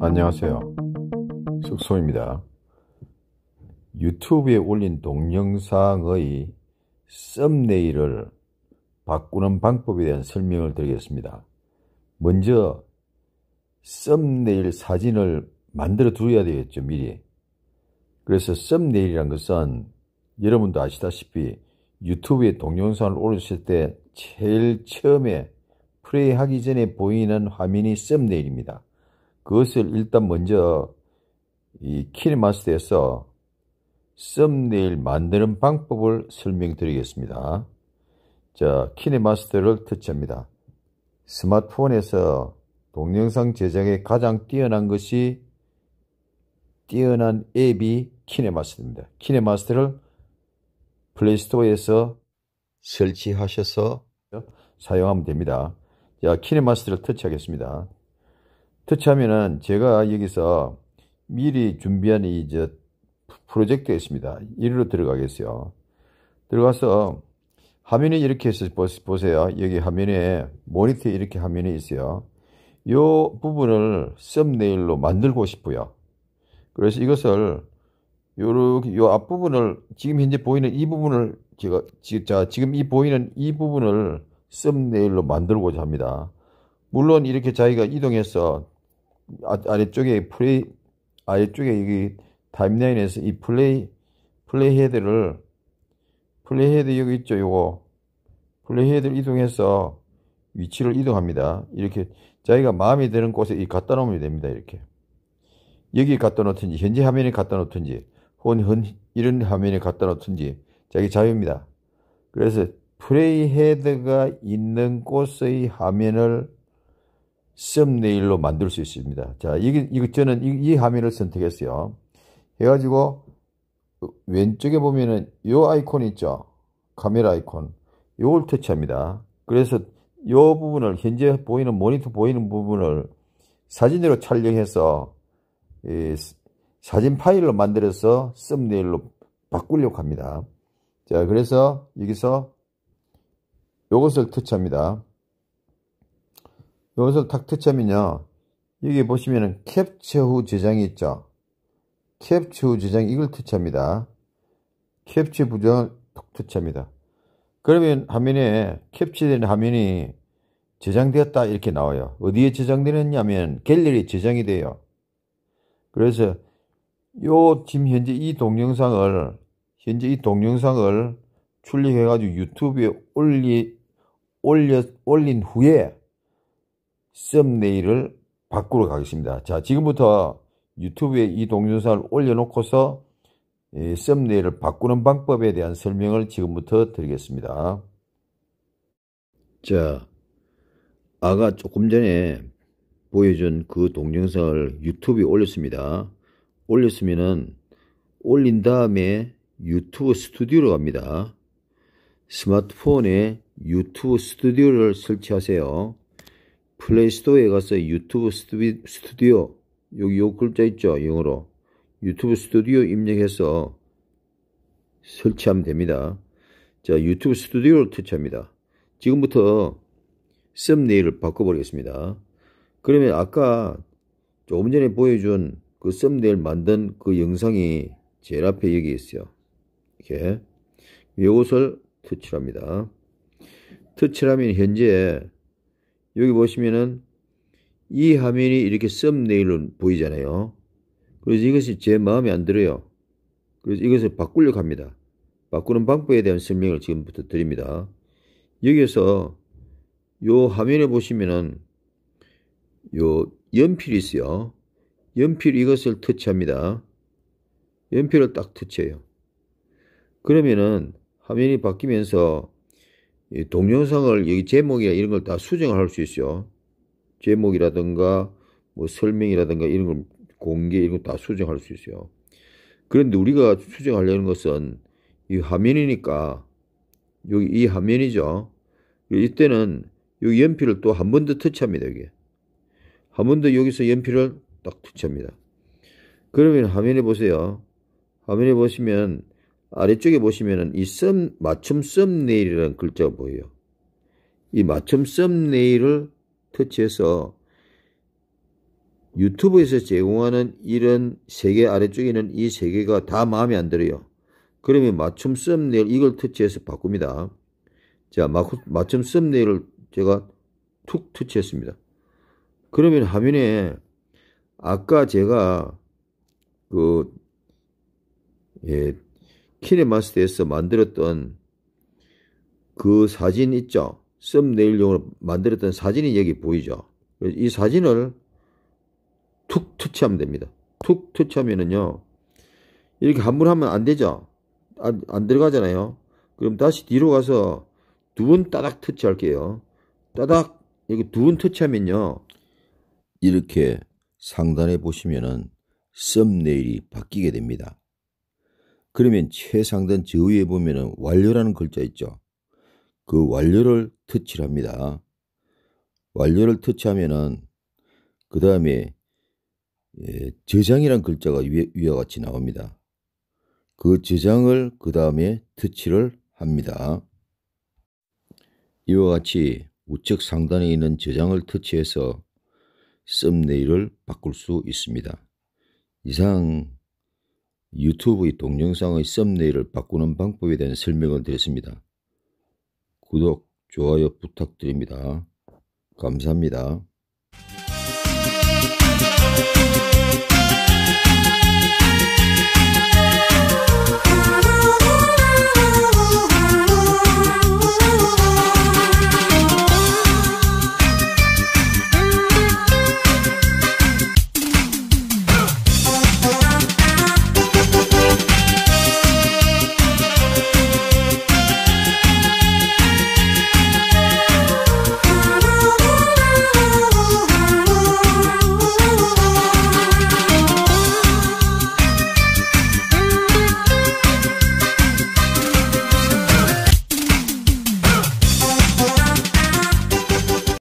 안녕하세요. 숙소입니다. 유튜브에 올린 동영상의 썸네일을 바꾸는 방법에 대한 설명을 드리겠습니다. 먼저 썸네일 사진을 만들어 두어야 되겠죠, 미리. 그래서 썸네일이란 것은 여러분도 아시다시피 유튜브에 동영상을 올렸을 때 제일 처음에 플레이하기 전에 보이는 화면이 썸네일입니다. 그것을 일단 먼저 이 키네마스터에서 썸네일 만드는 방법을 설명드리겠습니다. 자, 키네마스터를 터치합니다. 스마트폰에서 동영상 제작에 가장 뛰어난 것이 뛰어난 앱이 키네마스터입니다. 키네마스터를 플레이스토어에서 설치하셔서 사용하면 됩니다. 야, 키네마스터를 터치하겠습니다. 터치하면은 제가 여기서 미리 준비한 이제 프로젝트가 있습니다. 이리로 들어가겠어요. 들어가서 화면이 이렇게 있어 보세요. 여기 화면에 모니터 이렇게 화면에 있어요. 이 부분을 썸네일로 만들고 싶어요. 그래서 이것을 요렇게 요 앞부분을 지금 현재 보이는 이 부분을 제가 지금 이 보이는 이 부분을 썸네일로 만들고자 합니다. 물론 이렇게 자기가 이동해서 아, 아래쪽에 플레이 아래쪽에 여기 타임라인에서 이 플레이 플레이 헤드를 플레이 헤드 여기 있죠 요거 플레이 헤드를 이동해서 위치를 이동합니다 이렇게 자기가 마음에 드는 곳에 이 갖다 놓으면 됩니다 이렇게 여기 갖다 놓든지 현재 화면에 갖다 놓든지 혹은 이런 화면에 갖다 놓든지 자기 자유입니다 그래서 프레이헤드가 있는 꽃의 화면을 썸네일로 만들 수 있습니다. 자, 이게, 이거 저는 이, 이 화면을 선택했어요. 해가지고 왼쪽에 보면은 요 아이콘 있죠? 카메라 아이콘. 요걸 터치합니다. 그래서 요 부분을 현재 보이는 모니터 보이는 부분을 사진으로 촬영해서 사진 파일로 만들어서 썸네일로 바꾸려고 합니다. 자, 그래서 여기서 요것을 터치합니다. 요것을 탁 터치하면요. 여기 보시면은 캡처 후 저장이 있죠. 캡처 후 저장 이걸 터치합니다. 캡처 부정을 툭 터치합니다. 그러면 화면에 캡처된 화면이 저장되었다 이렇게 나와요. 어디에 저장되느냐면 갤러리에 저장이 돼요. 그래서 요 지금 현재 이 동영상을 현재 이 동영상을 출력해가지고 유튜브에 올리 올려, 올린 후에 썸네일을 바꾸러 가겠습니다. 자, 지금부터 유튜브에 이 동영상을 올려놓고서 이 예, 썸네일을 바꾸는 방법에 대한 설명을 지금부터 드리겠습니다. 자, 아가 조금 전에 보여준 그 동영상을 유튜브에 올렸습니다. 올렸으면은 올린 다음에 유튜브 스튜디오로 갑니다. 스마트폰에 유튜브 스튜디오를 설치하세요. 플레이스토어에 가서 유튜브 스튜디오 여기 요 글자 있죠 영어로 유튜브 스튜디오 입력해서 설치하면 됩니다. 자 유튜브 스튜디오를 터치합니다. 지금부터 썸네일을 바꿔보겠습니다 그러면 아까 조금 전에 보여준 그 썸네일 만든 그 영상이 제일 앞에 여기 있어요. 이렇게 이것을 터치합니다. 터치라면 현재 여기 보시면은 이 화면이 이렇게 썸네일로 보이잖아요. 그래서 이것이 제 마음에 안 들어요. 그래서 이것을 바꾸려고 합니다. 바꾸는 방법에 대한 설명을 지금부터 드립니다. 여기에서 요 화면에 보시면은 요 연필이 있어요. 연필 이것을 터치합니다. 연필을 딱 터치해요. 그러면은 화면이 바뀌면서 동영상을 여기 제목이나 이런 걸 다 수정을 할 수 있어요. 제목이라든가 뭐 설명이라든가 이런 걸 공개 이런 걸 다 수정할 수 있어요. 그런데 우리가 수정하려는 것은 이 화면이니까 여기 이 화면이죠. 이때는 여기 연필을 또 한 번 더 터치합니다. 여기 한 번 더 여기서 연필을 딱 터치합니다. 그러면 화면에 보세요. 화면에 보시면 아래쪽에 보시면은 이 썸, 맞춤 썸네일이라는 글자가 보여요. 이 맞춤 썸네일을 터치해서 유튜브에서 제공하는 이런 세 개 아래쪽에는 이 세 개가 다 마음에 안 들어요. 그러면 맞춤 썸네일 이걸 터치해서 바꿉니다. 자, 맞춤 썸네일을 제가 툭 터치했습니다. 그러면 화면에 아까 제가 그 예, 키네마스터에서 만들었던 그 사진 있죠. 썸네일용으로 만들었던 사진이 여기 보이죠. 이 사진을 툭 터치하면 됩니다. 툭 터치하면은요. 이렇게 한번 하면 안 되죠. 안, 안 들어가잖아요. 그럼 다시 뒤로 가서 두 번 따닥 터치할게요. 따닥 이렇두번 터치하면요. 이렇게 상단에 보시면은 썸네일이 바뀌게 됩니다. 그러면 최상단 저 위에 보면은 완료라는 글자 있죠. 그 완료를 터치를 합니다. 완료를 터치하면은 그 다음에 예, 저장이란 글자가 위 위와 같이 나옵니다. 그 저장을 그 다음에 터치를 합니다. 이와 같이 우측 상단에 있는 저장을 터치해서 썸네일을 바꿀 수 있습니다. 이상 유튜브의 동영상의 썸네일을 바꾸는 방법에 대한 설명을 드렸습니다. 구독, 좋아요 부탁드립니다. 감사합니다.